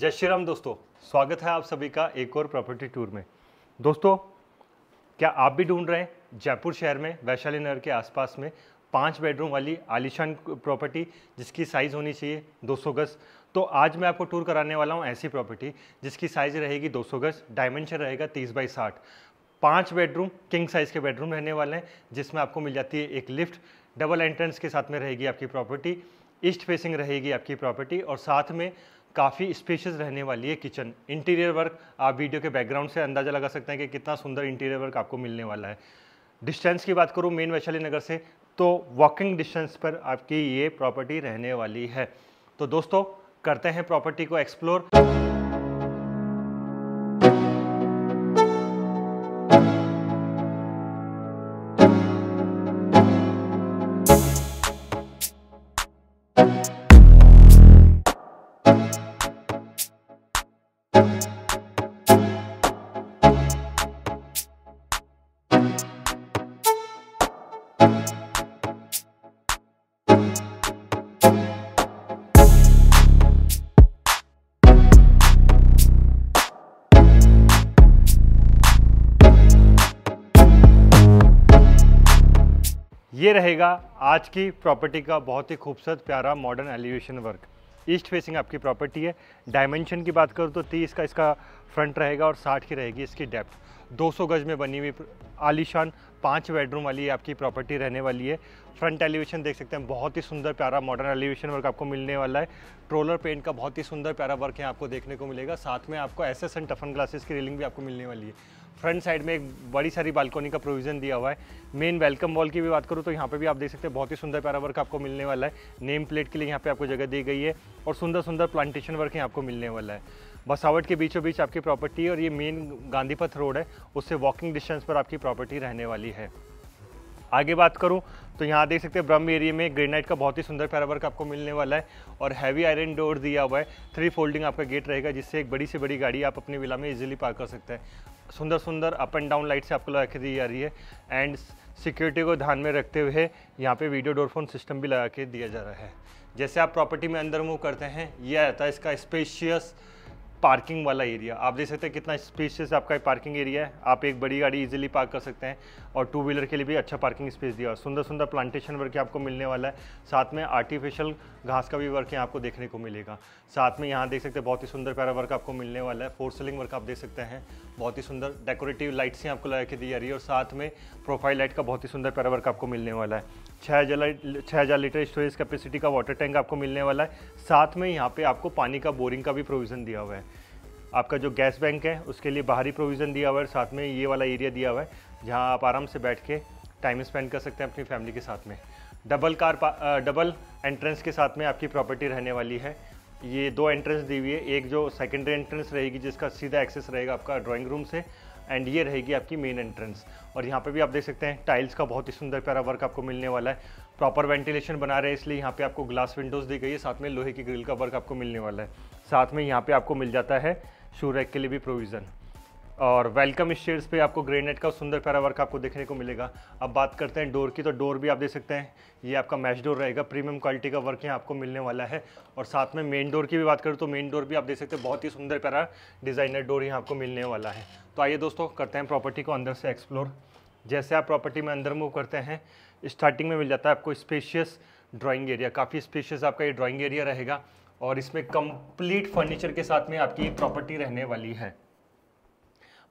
जय श्री राम दोस्तों स्वागत है आप सभी का एक और प्रॉपर्टी टूर में दोस्तों क्या आप भी ढूंढ रहे हैं जयपुर शहर में वैशाली नगर के आसपास में पाँच बेडरूम वाली आलिशान प्रॉपर्टी जिसकी साइज़ होनी चाहिए 200 गज तो आज मैं आपको टूर कराने वाला हूँ ऐसी प्रॉपर्टी जिसकी साइज़ रहेगी 200 गज डायमेंशन रहेगा 30 बाई 60 पाँच बेडरूम किंग साइज़ के बेडरूम रहने वाले हैं जिसमें आपको मिल जाती है एक लिफ्ट डबल एंट्रेंस के साथ में रहेगी आपकी प्रॉपर्टी ईस्ट फेसिंग रहेगी आपकी प्रॉपर्टी और साथ में काफ़ी स्पेशियस रहने वाली है किचन इंटीरियर वर्क आप वीडियो के बैकग्राउंड से अंदाज़ा लगा सकते हैं कि कितना सुंदर इंटीरियर वर्क आपको मिलने वाला है डिस्टेंस की बात करूँ मेन वैशाली नगर से तो वॉकिंग डिस्टेंस पर आपकी ये प्रॉपर्टी रहने वाली है तो दोस्तों करते हैं प्रॉपर्टी को एक्सप्लोर ये रहेगा आज की प्रॉपर्टी का बहुत ही खूबसूरत प्यारा modern elevation work east facing आपकी प्रॉपर्टी है डायमेंशन की बात करूँ तो तीस का इसका फ्रंट रहेगा और साठ की रहेगी इसकी डेप्थ 200 गज में बनी हुई आलीशान पांच बेडरूम वाली आपकी प्रॉपर्टी रहने वाली है फ्रंट एलिवेशन देख सकते हैं बहुत ही सुंदर प्यारा मॉडर्न एलिवेशन वर्क आपको मिलने वाला है ट्रोलर पेंट का बहुत ही सुंदर प्यारा वर्क यहाँ आपको देखने को मिलेगा साथ में आपको S S and toughen glasses की रेलिंग भी आपको मिलने वाली है फ्रंट साइड में एक बड़ी सारी बालकोनी का प्रोविजन दिया हुआ है मेन वेलकम वॉल की भी बात करूँ तो यहाँ पे भी आप देख सकते हैं बहुत ही सुंदर प्यारा वर्क आपको मिलने वाला है नेम प्लेट के लिए यहाँ पे आपको जगह दी गई है और सुंदर सुंदर प्लांटेशन वर्क यहाँ आपको मिलने वाला है बसावट के बीचों बीच आपकी प्रॉपर्टी और ये मेन गांधीपथ रोड है उससे वॉकिंग डिस्टेंस पर आपकी प्रॉपर्टी रहने वाली है आगे बात करूं तो यहाँ देख सकते हैं ब्रह्म एरिया में ग्रेनाइट का बहुत ही सुंदर प्यारा वर्क आपको मिलने वाला है और हैवी आयरन डोर दिया हुआ है थ्री फोल्डिंग आपका गेट रहेगा जिससे एक बड़ी से बड़ी गाड़ी आप अपनी विला में इजीली पार कर सकते हैं सुंदर सुंदर अप एंड डाउन लाइट से आपको लगा के दी जा रही है एंड सिक्योरिटी को ध्यान में रखते हुए यहाँ पे वीडियो डोरफोन सिस्टम भी लगा के दिया जा रहा है जैसे आप प्रॉपर्टी में अंदर मूव करते हैं यह आता है इसका स्पेशियस पार्किंग वाला एरिया आप देख सकते हैं कितना स्पेशियस आपका पार्किंग एरिया है आप एक बड़ी गाड़ी इजीली पार्क कर सकते हैं और टू व्हीलर के लिए भी अच्छा पार्किंग स्पेस दिया सुंदर सुंदर प्लांटेशन वर्क आपको मिलने वाला है साथ में आर्टिफिशियल घास का भी वर्क यहाँ आपको देखने को मिलेगा साथ में यहाँ देख सकते हैं बहुत ही सुंदर प्यारा वर्क आपको मिलने वाला है फोर सेलिंग वर्क आप देख सकते हैं बहुत ही सुंदर डेकोरेटिव लाइट्स यहाँ आपको लगा के दी जा रही है और साथ में प्रोफाइल लाइट का बहुत ही सुंदर प्यारा वर्क आपको मिलने वाला है छः हज़ार छः हज़ार लीटर स्टोरेज कैपेसिटी का वाटर टैंक आपको मिलने वाला है साथ में यहाँ पे आपको पानी का बोरिंग का भी प्रोविज़न दिया हुआ है आपका जो गैस बैंक है उसके लिए बाहरी प्रोविज़न दिया हुआ है साथ में ये वाला एरिया दिया हुआ है जहाँ आप आराम से बैठ के टाइम स्पेंड कर सकते हैं अपनी फैमिली के साथ में डबल कार डबल एंट्रेंस के साथ में आपकी प्रॉपर्टी रहने वाली है ये दो एंट्रेंस दी हुई है एक जो सेकेंडरी एंट्रेंस रहेगी जिसका सीधा एक्सेस रहेगा आपका ड्राइंग रूम से एंड ये रहेगी आपकी मेन एंट्रेंस और यहाँ पे भी आप देख सकते हैं टाइल्स का बहुत ही सुंदर प्यारा वर्क आपको मिलने वाला है प्रॉपर वेंटिलेशन बना रहे हैं इसलिए यहाँ पे आपको ग्लास विंडोज़ दी गई है साथ में लोहे की ग्रिल का वर्क आपको मिलने वाला है साथ में यहाँ पे आपको मिल जाता है शू रैक के लिए भी प्रोविज़न और वेलकम स्टेयर्स पे आपको ग्रेनेट का सुंदर प्यारा वर्क आपको देखने को मिलेगा अब बात करते हैं डोर की तो डोर भी आप देख सकते हैं ये आपका मैच डोर रहेगा प्रीमियम क्वालिटी का वर्क यहाँ आपको मिलने वाला है और साथ में मेन डोर की भी बात करूँ तो मेन डोर भी आप देख सकते हैं बहुत ही सुंदर प्यारा डिज़ाइनर डोर यहाँ आपको मिलने वाला है तो आइए दोस्तों करते हैं प्रॉपर्टी को अंदर से एक्सप्लोर जैसे आप प्रॉपर्टी में अंदर मूव करते हैं स्टार्टिंग में मिल जाता है आपको स्पेशियस ड्राॅइंग एरिया काफ़ी स्पेशियस आपका ये ड्राॅइंग एरिया रहेगा और इसमें कंप्लीट फर्नीचर के साथ में आपकी प्रॉपर्टी रहने वाली है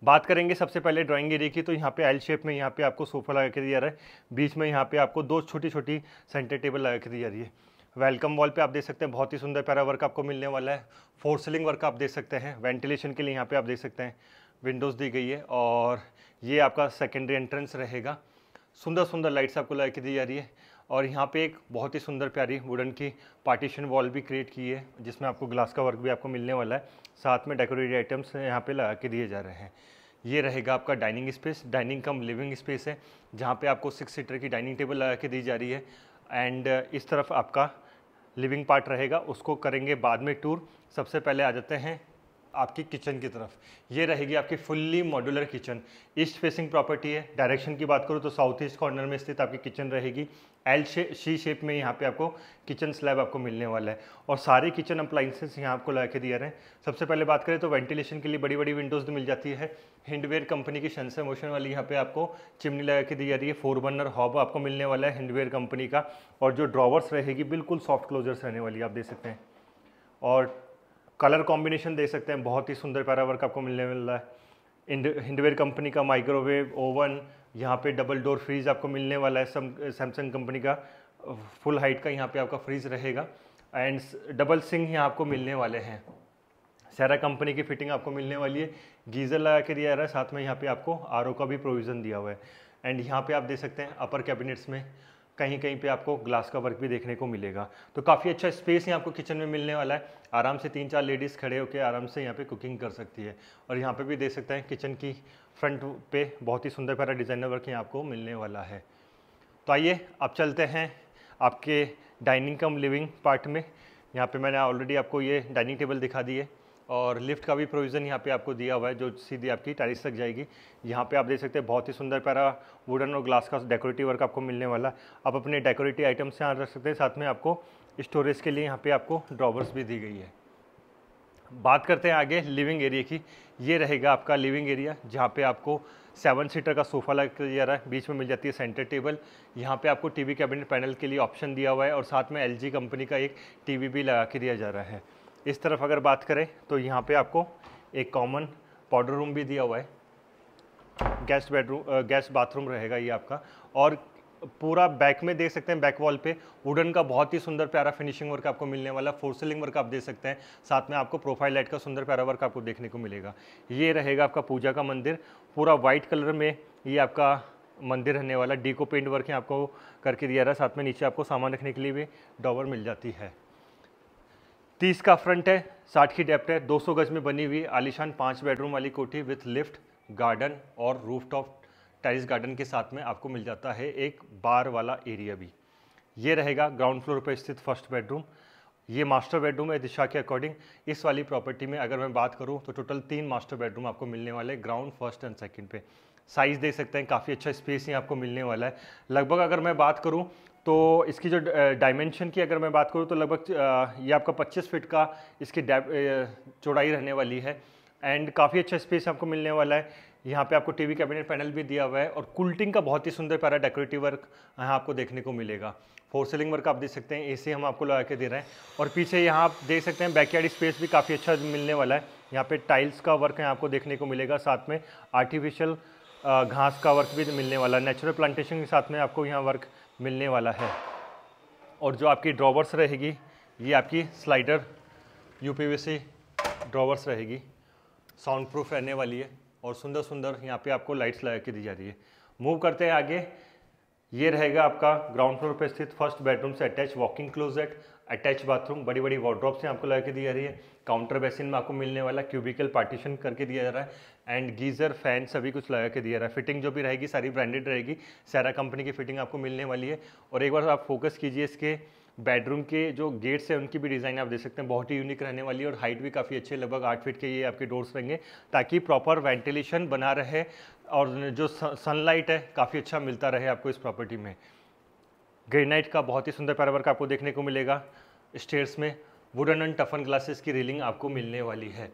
बात करेंगे सबसे पहले ड्राइंग एरिया की तो यहाँ पे एल शेप में यहाँ पे आपको सोफा लगा के दिया रहा है बीच में यहाँ पे आपको दो छोटी छोटी सेंटर टेबल लगा के दी जा रही है वेलकम वॉल पे आप देख सकते हैं बहुत ही सुंदर प्यारा वर्क आपको मिलने वाला है फोर सीलिंग वर्क आप देख सकते हैं वेंटिलेशन के लिए यहाँ पर आप देख सकते हैं विंडोज़ दी गई है और ये आपका सेकेंडरी एंट्रेंस रहेगा सुंदर सुंदर लाइट्स आपको लगा के दी जा रही है और यहाँ पे एक बहुत ही सुंदर प्यारी वुडन की पार्टीशन वॉल भी क्रिएट की है जिसमें आपको ग्लास का वर्क भी आपको मिलने वाला है साथ में डेकोरेटिव आइटम्स यहाँ पे लगा के दिए जा रहे हैं ये रहेगा आपका dining space dining cum living space है जहाँ पे आपको सिक्स सीटर की डाइनिंग टेबल लगा के दी जा रही है एंड इस तरफ आपका लिविंग पार्ट रहेगा उसको करेंगे बाद में टूर सबसे पहले आ जाते हैं आपकी किचन की तरफ ये रहेगी आपकी fully modular kitchen east facing property है डायरेक्शन की बात करूँ तो साउथ ईस्ट कॉर्नर में स्थित आपकी किचन रहेगी एल शे शी शेप में यहाँ पे आपको किचन स्लैब आपको मिलने वाला है और सारे किचन अप्लाइंसेस यहाँ आपको ला के दिए रहे हैं सबसे पहले बात करें तो वेंटिलेशन के लिए बड़ी बड़ी विंडोज़ मिल जाती है हिंडवेयर कंपनी की शनसर मोशन वाली यहाँ पे आपको चिमनी लगा के दी जा रही है फोर बर्नर हॉब आपको मिलने वाला है हिंडवेयर कंपनी का और जो ड्रॉवर्स रहेगी बिल्कुल सॉफ्ट क्लोजर्स रहने वाली आप दे सकते हैं और कलर कॉम्बिनेशन देख सकते हैं बहुत ही सुंदर पैरा वर्क आपको मिलने वाला है हिंडवेयर कंपनी का माइक्रोवेव ओवन यहाँ पे डबल डोर फ्रीज आपको मिलने वाला है सैमसंग कंपनी का फुल हाइट का यहाँ पे आपका फ्रीज रहेगा एंड डबल सिंग यहाँ आपको मिलने वाले हैं सैरा कंपनी की फिटिंग आपको मिलने वाली है गीज़र लगा के दिया रहा है साथ में यहाँ पे आपको आर का भी प्रोविज़न दिया हुआ है एंड यहाँ पे आप देख सकते हैं अपर कैबिनेट्स में कहीं कहीं पे आपको ग्लास का वर्क भी देखने को मिलेगा तो काफ़ी अच्छा स्पेस यहाँ आपको किचन में मिलने वाला है आराम से तीन चार लेडीज़ खड़े होकर आराम से यहाँ पे कुकिंग कर सकती है और यहाँ पे भी देख सकते हैं किचन की फ्रंट पे बहुत ही सुंदर प्यारा डिज़ाइनर वर्क यहाँ आपको मिलने वाला है तो आइए आप चलते हैं आपके डाइनिंग कम लिविंग पार्ट में यहाँ पर मैंने ऑलरेडी आपको ये डाइनिंग टेबल दिखा दी है और लिफ्ट का भी प्रोविज़न यहाँ पे आपको दिया हुआ है जो सीधी आपकी टेरिस तक जाएगी यहाँ पे आप देख सकते हैं बहुत ही सुंदर प्यारा वुडन और ग्लास का डेकोरेटिव वर्क आपको मिलने वाला है आप अपने डेकोरेटिव आइटम्स यहाँ रख सकते हैं साथ में आपको स्टोरेज के लिए यहाँ पे आपको ड्रॉवर्स भी दी गई है बात करते हैं आगे लिविंग एरिया की ये रहेगा आपका लिविंग एरिया जहाँ पर आपको सेवन सीटर का सोफा लग जा रहा है बीच में मिल जाती है सेंटर टेबल यहाँ पर आपको टी कैबिनेट पैनल के लिए ऑप्शन दिया हुआ है और साथ में एल कंपनी का एक टी भी लगा के दिया जा रहा है इस तरफ अगर बात करें तो यहाँ पे आपको एक कॉमन पाउडर रूम भी दिया हुआ है गेस्ट बेडरूम गेस्ट बाथरूम रहेगा ये आपका और पूरा बैक में देख सकते हैं बैक वॉल पे वुडन का बहुत ही सुंदर प्यारा फिनिशिंग वर्क आपको मिलने वाला फोर सीलिंग वर्क आप देख सकते हैं साथ में आपको प्रोफाइल लाइट का सुंदर प्यारा वर्क आपको देखने को मिलेगा ये रहेगा आपका पूजा का मंदिर पूरा वाइट कलर में ये आपका मंदिर रहने वाला डीको पेंट वर्क आपको करके दिया रहा साथ में नीचे आपको सामान रखने के लिए भी डॉबर मिल जाती है तीस का फ्रंट है साठ की डेप्ट है 200 गज में बनी हुई आलिशान पाँच बेडरूम वाली कोठी विथ लिफ्ट गार्डन और रूफ टॉप टेरिस गार्डन के साथ में आपको मिल जाता है एक बार वाला एरिया भी ये रहेगा ग्राउंड फ्लोर पर स्थित फर्स्ट बेडरूम ये मास्टर बेडरूम है दिशा के अकॉर्डिंग इस वाली प्रॉपर्टी में अगर मैं बात करूँ तो टोटल तीन मास्टर बेडरूम आपको मिलने वाले ग्राउंड फर्स्ट एंड सेकेंड पे साइज़ देख सकते हैं काफ़ी अच्छा स्पेस ही आपको मिलने वाला है लगभग अगर मैं बात करूँ तो इसकी जो डायमेंशन की अगर मैं बात करूँ तो लगभग ये आपका 25 फीट का इसकी चौड़ाई रहने वाली है एंड काफ़ी अच्छा स्पेस आपको मिलने वाला है यहाँ पे आपको टीवी कैबिनेट पैनल भी दिया हुआ है और कुल्टिंग का बहुत ही सुंदर प्यारा डेकोरेटिव वर्क यहाँ आपको देखने को मिलेगा फोर सीलिंग वर्क आप देख सकते हैं एसी हम आपको लगा के दे रहे हैं और पीछे यहाँ आप देख सकते हैं बैकयार्ड स्पेस भी काफ़ी अच्छा मिलने वाला है यहाँ पर टाइल्स का वर्क यहाँ आपको देखने को मिलेगा साथ में आर्टिफिशियल घास का वर्क भी मिलने वाला है नेचुरल प्लांटेशन के साथ में आपको यहाँ वर्क मिलने वाला है और जो आपकी ड्रॉवर्स रहेगी ये आपकी स्लाइडर यू पी ड्रॉवर्स रहेगी साउंड प्रूफ रहने वाली है और सुंदर सुंदर यहाँ पे आपको लाइट्स लगा के दी जा रही है मूव करते हैं आगे ये रहेगा आपका ग्राउंड फ्लोर पर स्थित फर्स्ट बेडरूम से attach walking closet attach bathroom बड़ी बड़ी वार्ड्रॉप्स से आपको लगा के दी जा रही है काउंटर बेसिन में आपको मिलने वाला क्यूबिकल पार्टीशन करके दिया जा रहा है एंड गीज़र फैन सभी कुछ लगा के दिया रहा है फिटिंग जो भी रहेगी सारी ब्रांडेड रहेगी सारा कंपनी की फिटिंग आपको मिलने वाली है और एक बार आप फोकस कीजिए इसके बेडरूम के जो गेट्स हैं उनकी भी डिज़ाइन आप देख सकते हैं बहुत ही यूनिक रहने वाली है और हाइट भी काफ़ी अच्छी है लगभग आठ फीट के ये आपके डोर्स रहेंगे ताकि प्रॉपर वेंटिलेशन बना रहे और जो सनलाइट है काफ़ी अच्छा मिलता रहे आपको इस प्रॉपर्टी में ग्रेनाइट का बहुत ही सुंदर पैरावर्क आपको देखने को मिलेगा स्टेयर्स में वुडन एंड टफन ग्लासेस की रेलिंग आपको मिलने वाली है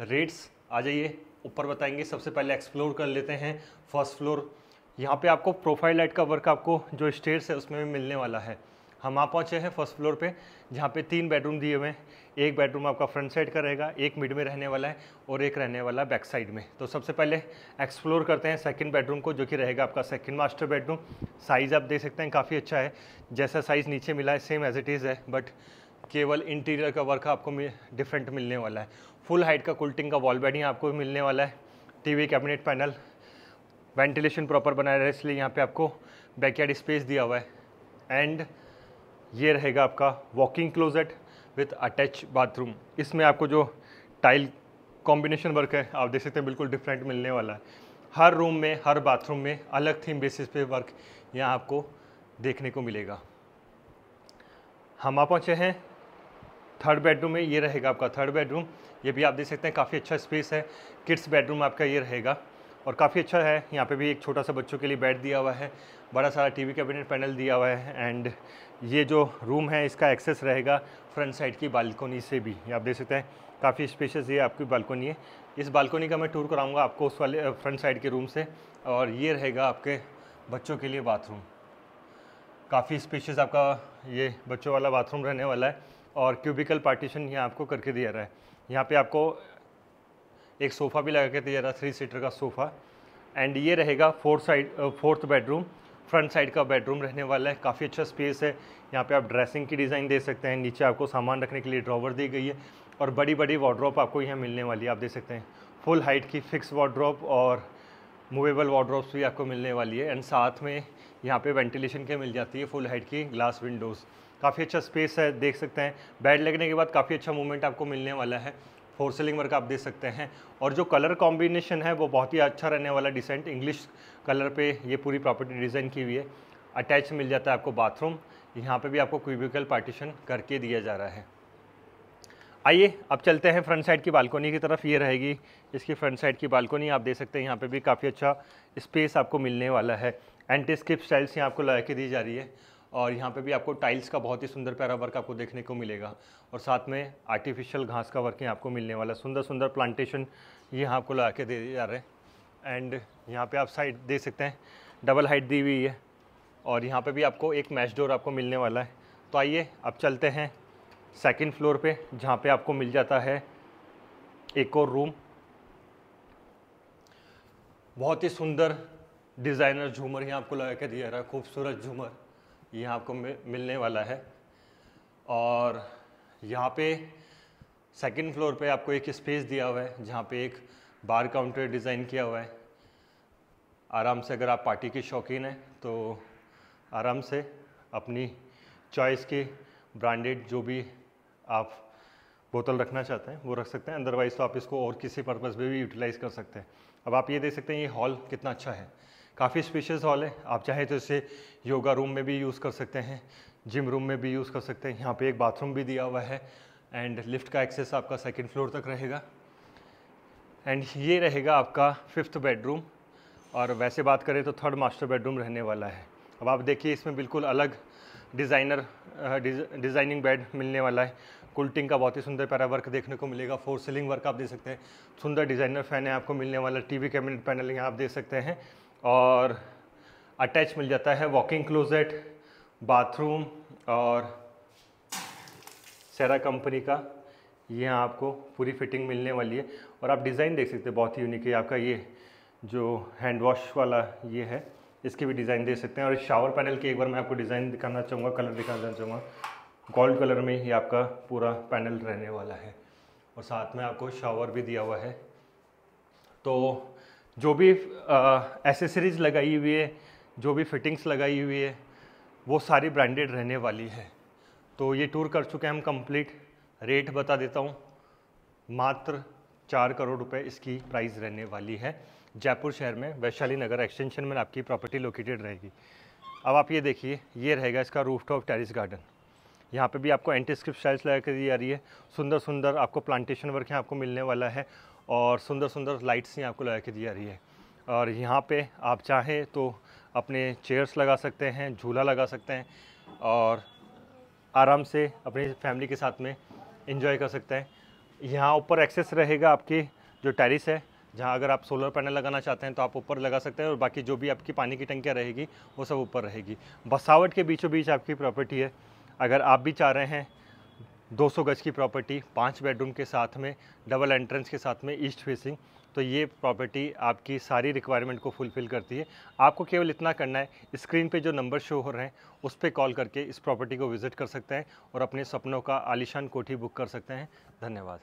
रेट्स आ जाइए ऊपर बताएंगे सबसे पहले एक्सप्लोर कर लेते हैं फर्स्ट फ्लोर यहाँ पे आपको प्रोफाइल लाइट का वर्क आपको जो स्टेयर्स है उसमें भी मिलने वाला है हम आ पहुँचे हैं फर्स्ट फ्लोर पे जहाँ पे तीन बेडरूम दिए हुए हैं एक बेडरूम आपका फ्रंट साइड का रहेगा एक मिड में रहने वाला है और एक रहने वाला बैक साइड में तो सबसे पहले एक्सप्लोर करते हैं सेकंड बेडरूम को जो कि रहेगा आपका सेकंड मास्टर बेडरूम साइज़ आप देख सकते हैं काफ़ी अच्छा है जैसा साइज़ नीचे मिला है सेम एज इट इज़ है बट केवल इंटीरियर का वर्क आपको डिफरेंट मिलने वाला है फुल हाइट का कुल्टिंग का वॉल बेडिंग आपको मिलने वाला है TV cabinet panel ventilation proper बनाया रहे इसलिए यहाँ पे आपको बैकयार्ड स्पेस दिया हुआ है एंड ये रहेगा आपका walking closet with attach bathroom इसमें आपको जो टाइल कॉम्बिनेशन वर्क है आप देख सकते हैं बिल्कुल डिफरेंट मिलने वाला है हर रूम में हर बाथरूम में अलग थीम बेसिस पे वर्क यहाँ आपको देखने को मिलेगा हम आ पहुँचे हैं थर्ड बेडरूम में ये रहेगा आपका थर्ड बेडरूम ये भी आप देख सकते हैं काफ़ी अच्छा स्पेस है किड्स बेडरूम आपका ये रहेगा और काफ़ी अच्छा है यहाँ पे भी एक छोटा सा बच्चों के लिए बेड दिया हुआ है बड़ा सारा टीवी कैबिनेट पैनल दिया हुआ है एंड ये जो रूम है इसका एक्सेस रहेगा फ्रंट साइड की बालकोनी से भी आप देख सकते हैं काफ़ी स्पेशस ये आपकी बालकोनी है इस बालकोनी का मैं टूर कराऊँगा आपको उस वाले फ्रंट साइड के रूम से और ये रहेगा आपके बच्चों के लिए बाथरूम काफ़ी स्पेशस आपका ये बच्चों वाला बाथरूम रहने वाला है और क्यूबिकल पार्टीशन यहाँ आपको करके दिया रहा है यहाँ पे आपको एक सोफ़ा भी लगा के दिया रहा है थ्री सीटर का सोफ़ा एंड ये रहेगा fourth side fourth bedroom front side का बेडरूम रहने वाला है काफ़ी अच्छा स्पेस है यहाँ पे आप ड्रेसिंग की डिज़ाइन दे सकते हैं नीचे आपको सामान रखने के लिए ड्रॉवर दी गई है और बड़ी बड़ी वार्ड्रॉप आपको यहाँ मिलने वाली है आप देख सकते हैं फुल हाइट की फिक्स वार्ड्रॉप और मूवेबल वार्ड्रॉप्स भी आपको मिलने वाली है एंड साथ में यहाँ पे वेंटिलेशन के मिल जाती है फुल हाइट की ग्लास विंडोज़ काफ़ी अच्छा स्पेस है देख सकते हैं बैड लगने के बाद काफ़ी अच्छा मूवमेंट आपको मिलने वाला है फोर सेलिंग वर्क आप देख सकते हैं और जो कलर कॉम्बिनेशन है वो बहुत ही अच्छा रहने वाला डिसेंट इंग्लिश कलर पे ये पूरी प्रॉपर्टी डिज़ाइन की हुई है अटैच मिल जाता है आपको बाथरूम यहाँ पे भी आपको क्यूबिकल पार्टीशन करके दिया जा रहा है आइए अब चलते हैं फ्रंट साइड की बालकोनी की तरफ ये रहेगी इसकी फ्रंट साइड की बालकोनी आप देख सकते हैं यहाँ पर भी काफ़ी अच्छा स्पेस आपको मिलने वाला है एंटी स्किप स्टाइल्स यहाँ आपको लगा के दी जा रही है और यहाँ पे भी आपको टाइल्स का बहुत ही सुंदर प्यारा वर्क आपको देखने को मिलेगा और साथ में आर्टिफिशियल घास का वर्क यहाँ आपको मिलने वाला सुंदर सुंदर प्लांटेशन ये यहाँ आपको लगा के दे जा रहे हैं एंड यहाँ पे आप साइड देख सकते हैं डबल हाइट दी हुई है और यहाँ पे भी आपको एक मैच डोर आपको मिलने वाला है तो आइए अब चलते हैं सेकेंड फ्लोर पर जहाँ पर आपको मिल जाता है एक और रूम बहुत ही सुंदर डिज़ाइनर झूमर यहाँ आपको लगा के दिया जा रहा है खूबसूरत झूमर ये आपको मिलने वाला है और यहाँ पे सेकंड फ्लोर पे आपको एक स्पेस दिया हुआ है जहाँ पे एक बार काउंटर डिज़ाइन किया हुआ है आराम से अगर आप पार्टी के शौकीन हैं तो आराम से अपनी चॉइस के ब्रांडेड जो भी आप बोतल रखना चाहते हैं वो रख सकते हैं अदरवाइज़ तो आप इसको और किसी पर्पज़ पर भी यूटिलाइज़ कर सकते हैं अब आप ये देख सकते हैं ये हॉल कितना अच्छा है काफ़ी स्पेशियस हॉल है आप चाहे तो इसे योगा रूम में भी यूज़ कर सकते हैं जिम रूम में भी यूज़ कर सकते हैं यहाँ पे एक बाथरूम भी दिया हुआ है एंड लिफ्ट का एक्सेस आपका सेकेंड फ्लोर तक रहेगा एंड ये रहेगा आपका फिफ्थ बेडरूम और वैसे बात करें तो थर्ड मास्टर बेडरूम रहने वाला है अब आप देखिए इसमें बिल्कुल अलग डिज़ाइनर डिज़ाइनिंग बेड मिलने वाला है कुल्टिंग का बहुत ही सुंदर पैरा वर्क देखने को मिलेगा फोर सीलिंग वर्क आप देख सकते हैं सुंदर डिज़ाइनर फैन है आपको मिलने वाला टीवी कैबिनेट पैनल यहाँ आप देख सकते हैं और अटैच मिल जाता है वॉकिंग क्लोजेट बाथरूम और सेरा कंपनी का ये आपको पूरी फिटिंग मिलने वाली है और आप डिज़ाइन देख सकते हैं बहुत ही यूनिक है आपका ये जो हैंड वॉश वाला ये है इसकी भी डिज़ाइन दे सकते हैं और शावर पैनल की एक बार मैं आपको डिज़ाइन दिखाना चाहूँगा कलर दिखाना चाहूँगा गोल्ड कलर में ही आपका पूरा पैनल रहने वाला है और साथ में आपको शावर भी दिया हुआ है तो जो भी एसेसरीज लगाई हुई है जो भी फिटिंग्स लगाई हुई है वो सारी ब्रांडेड रहने वाली है तो ये टूर कर चुके हैं हम कंप्लीट रेट बता देता हूँ मात्र चार करोड़ रुपए इसकी प्राइस रहने वाली है जयपुर शहर में वैशाली नगर एक्सटेंशन में आपकी प्रॉपर्टी लोकेटेड रहेगी अब आप ये देखिए ये रहेगा इसका रूफ टॉप टेरिस गार्डन यहाँ पे भी आपको एंटीस्क्रिप्ट स्टाइल्स लगा के दी जा रही है सुंदर सुंदर आपको प्लांटेशन वर्क यहाँ आपको मिलने वाला है और सुंदर सुंदर लाइट्स ही आपको लगा के दी जा रही है और यहाँ पे आप चाहें तो अपने चेयर्स लगा सकते हैं झूला लगा सकते हैं और आराम से अपनी फैमिली के साथ में इन्जॉय कर सकते हैं यहाँ ऊपर एक्सेस रहेगा आपकी जो टेरिस है जहाँ अगर आप सोलर पैनल लगाना चाहते हैं तो आप ऊपर लगा सकते हैं और बाकी जो भी आपकी पानी की टंकियाँ रहेगी वो सब ऊपर रहेगी बसावट के बीचों बीच आपकी प्रॉपर्टी है अगर आप भी चाह रहे हैं 200 गज की प्रॉपर्टी पाँच बेडरूम के साथ में डबल एंट्रेंस के साथ में ईस्ट फेसिंग तो ये प्रॉपर्टी आपकी सारी रिक्वायरमेंट को फुलफ़िल करती है आपको केवल इतना करना है स्क्रीन पे जो नंबर शो हो रहे हैं उस पर कॉल करके इस प्रॉपर्टी को विज़िट कर सकते हैं और अपने सपनों का आलिशान कोठी बुक कर सकते हैं धन्यवाद